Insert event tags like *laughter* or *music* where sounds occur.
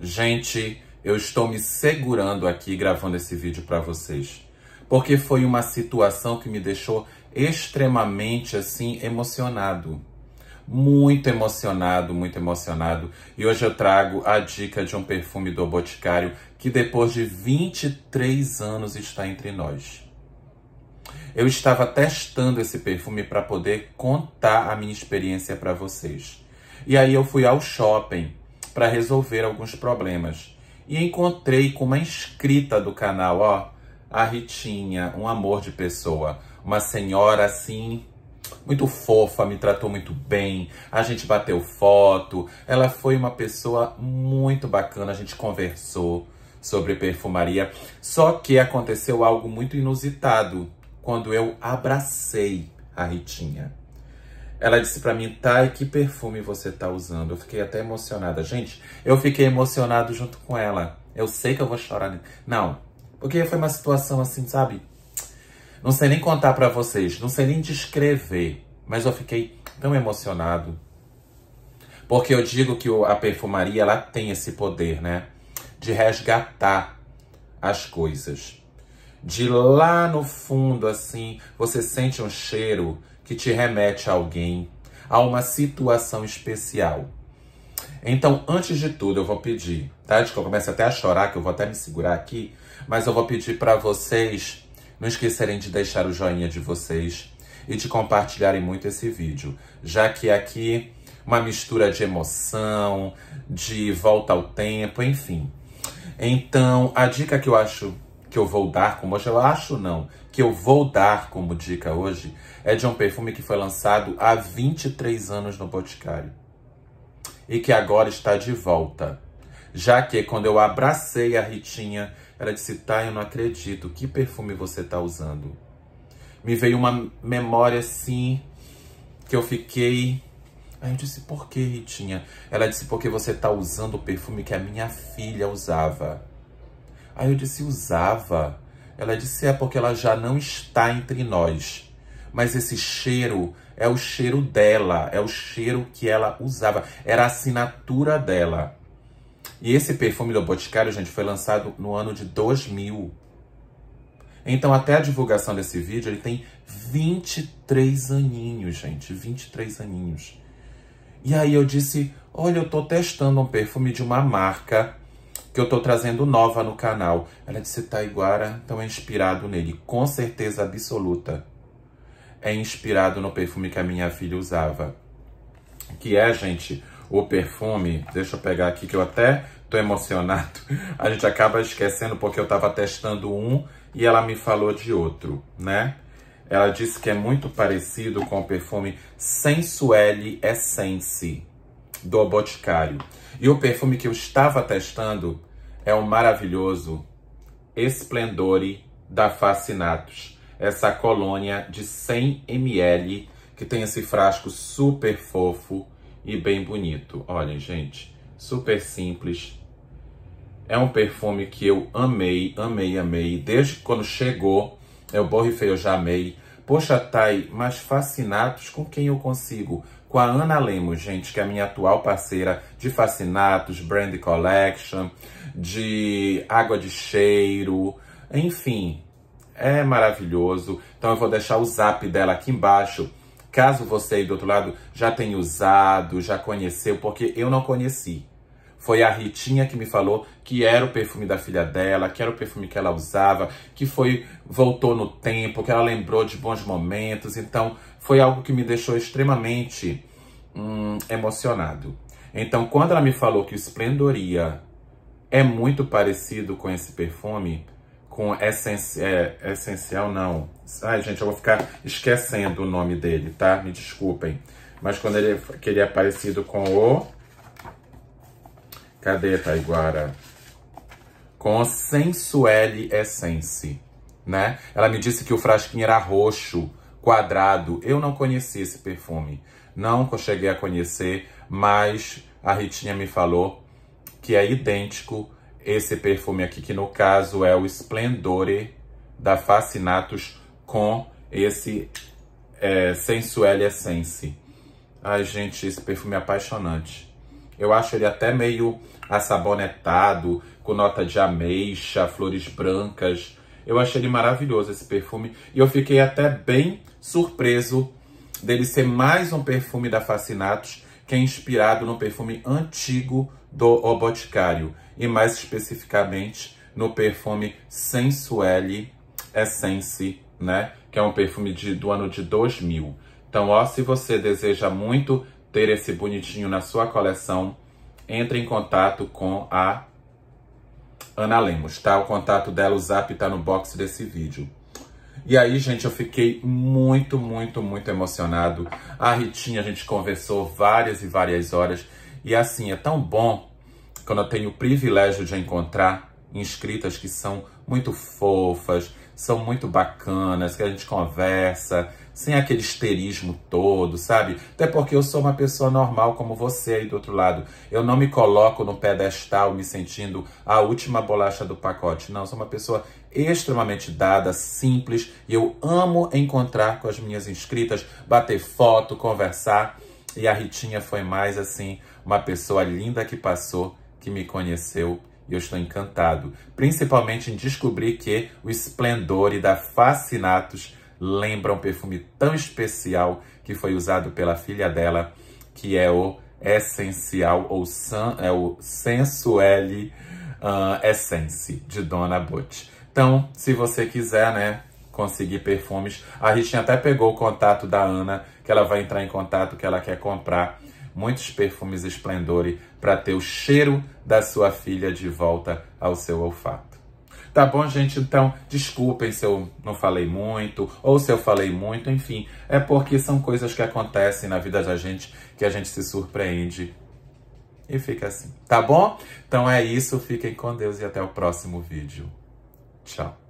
Gente, eu estou me segurando aqui gravando esse vídeo para vocês, porque foi uma situação que me deixou extremamente assim emocionado. Muito emocionado, muito emocionado. E hoje eu trago a dica de um perfume do Boticário que depois de 23 anos está entre nós. Eu estava testando esse perfume para poder contar a minha experiência para vocês. E aí eu fui ao shopping para resolver alguns problemas. E encontrei com uma inscrita do canal, ó, a Ritinha, um amor de pessoa, uma senhora assim muito fofa, me tratou muito bem, a gente bateu foto, ela foi uma pessoa muito bacana, a gente conversou sobre perfumaria. Só que aconteceu algo muito inusitado quando eu abracei a Ritinha. Ela disse para mim, tá, e que perfume você tá usando? Eu fiquei até emocionada. Gente, eu fiquei emocionado junto com ela. Eu sei que eu vou chorar. Não, porque foi uma situação assim, sabe? Não sei nem contar para vocês, não sei nem descrever. Mas eu fiquei tão emocionado. Porque eu digo que a perfumaria, ela tem esse poder, né? De resgatar as coisas de lá no fundo, assim, você sente um cheiro que te remete a alguém, a uma situação especial. Então, antes de tudo, eu vou pedir, tá? Acho que eu começo até a chorar, que eu vou até me segurar aqui, mas eu vou pedir para vocês não esquecerem de deixar o joinha de vocês e de compartilharem muito esse vídeo, já que aqui uma mistura de emoção, de volta ao tempo, enfim. Então, a dica que eu acho que eu vou dar como hoje, eu acho não, que eu vou dar como dica hoje, é de um perfume que foi lançado há 23 anos no Boticário e que agora está de volta. Já que quando eu abracei a Ritinha, ela disse: Tá, eu não acredito, que perfume você tá usando? Me veio uma memória assim, que eu fiquei. Aí eu disse: Por que, Ritinha? Ela disse: Porque você tá usando o perfume que a minha filha usava. Aí eu disse, usava. Ela disse, é porque ela já não está entre nós. Mas esse cheiro é o cheiro dela, é o cheiro que ela usava, era a assinatura dela. E esse perfume do Boticário, gente, foi lançado no ano de 2000. Então, até a divulgação desse vídeo, ele tem 23 aninhos, gente, 23 aninhos. E aí eu disse, olha, eu tô testando um perfume de uma marca que eu tô trazendo nova no canal. Ela disse, Taiguara, então é inspirado nele, com certeza absoluta. É inspirado no perfume que a minha filha usava. Que é, gente, o perfume, deixa eu pegar aqui que eu até tô emocionado. *laughs* A gente acaba esquecendo porque eu tava testando um e ela me falou de outro, né? Ela disse que é muito parecido com o perfume Sensuelle Essence, do Boticário. E o perfume que eu estava testando é o maravilhoso Esplendore da Fascinatus. Essa colônia de 100 ml que tem esse frasco super fofo e bem bonito. Olhem, gente, super simples. É um perfume que eu amei, amei, amei. Desde quando chegou, eu borrifei, eu já amei. Poxa, Thay, mas Fascinatus com quem eu consigo com a Ana Lemos, gente, que é a minha atual parceira de Fascinatos, Brand Collection, de Água de Cheiro, enfim, é maravilhoso. Então eu vou deixar o zap dela aqui embaixo. Caso você aí do outro lado já tenha usado, já conheceu, porque eu não conheci. Foi a Ritinha que me falou que era o perfume da filha dela, que era o perfume que ela usava, que foi voltou no tempo, que ela lembrou de bons momentos. Então, foi algo que me deixou extremamente hum, emocionado. Então, quando ela me falou que o Esplendoria é muito parecido com esse perfume, com essenci... é, essencial, não. Ai, gente, eu vou ficar esquecendo o nome dele, tá? Me desculpem. Mas quando ele, que ele é parecido com o Cadê, Taiguara? Sensuelle Essence, né? Ela me disse que o frasquinho era roxo, quadrado. Eu não conheci esse perfume. Não cheguei a conhecer, mas a Ritinha me falou que é idêntico esse perfume aqui, que no caso é o Splendore da Fascinatus com esse é, Sensuelle Essence. Ai, gente, esse perfume é apaixonante. Eu acho ele até meio assabonetado, com nota de ameixa, flores brancas. Eu achei ele maravilhoso esse perfume e eu fiquei até bem surpreso dele ser mais um perfume da Fascinatos que é inspirado no perfume antigo do O Boticário e mais especificamente no perfume Sensuelle Essence, né? Que é um perfume de, do ano de 2000. Então, ó, se você deseja muito ter esse bonitinho na sua coleção, entre em contato com a Ana Lemos, tá? O contato dela, o zap tá no box desse vídeo. E aí, gente, eu fiquei muito, muito, muito emocionado. A Ritinha, a gente conversou várias e várias horas. E assim, é tão bom quando eu tenho o privilégio de encontrar inscritas que são muito fofas, são muito bacanas, que a gente conversa, sem aquele histerismo todo, sabe? Até porque eu sou uma pessoa normal como você aí do outro lado. Eu não me coloco no pedestal me sentindo a última bolacha do pacote. Não, sou uma pessoa extremamente dada, simples, e eu amo encontrar com as minhas inscritas, bater foto, conversar. E a Ritinha foi mais assim, uma pessoa linda que passou, que me conheceu e eu estou encantado, principalmente em descobrir que o esplendor e da Fascinatus lembra um perfume tão especial que foi usado pela filha dela, que é o Essencial ou san, é o Sensuelle uh, Essence de Dona Butch. Então, se você quiser, né, conseguir perfumes, a Richinha até pegou o contato da Ana, que ela vai entrar em contato, que ela quer comprar muitos perfumes esplendore para ter o cheiro da sua filha de volta ao seu olfato. Tá bom, gente? Então, desculpem se eu não falei muito, ou se eu falei muito, enfim. É porque são coisas que acontecem na vida da gente que a gente se surpreende e fica assim. Tá bom? Então é isso, fiquem com Deus e até o próximo vídeo. Tchau.